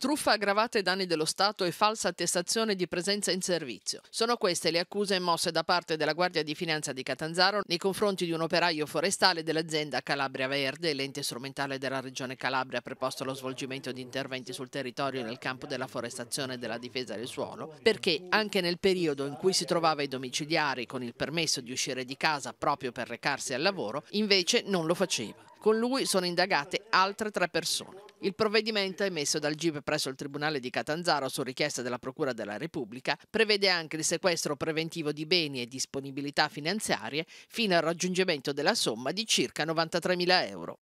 truffa aggravata ai danni dello Stato e falsa attestazione di presenza in servizio. Sono queste le accuse mosse da parte della Guardia di Finanza di Catanzaro nei confronti di un operaio forestale dell'azienda Calabria Verde, l'ente strumentale della regione Calabria preposto allo svolgimento di interventi sul territorio nel campo della forestazione e della difesa del suolo, perché anche nel periodo in cui si trovava ai domiciliari con il permesso di uscire di casa proprio per recarsi al lavoro, invece non lo faceva. Con lui sono indagate altre tre persone. Il provvedimento emesso dal GIP presso il Tribunale di Catanzaro su richiesta della Procura della Repubblica prevede anche il sequestro preventivo di beni e disponibilità finanziarie fino al raggiungimento della somma di circa 93.000 euro.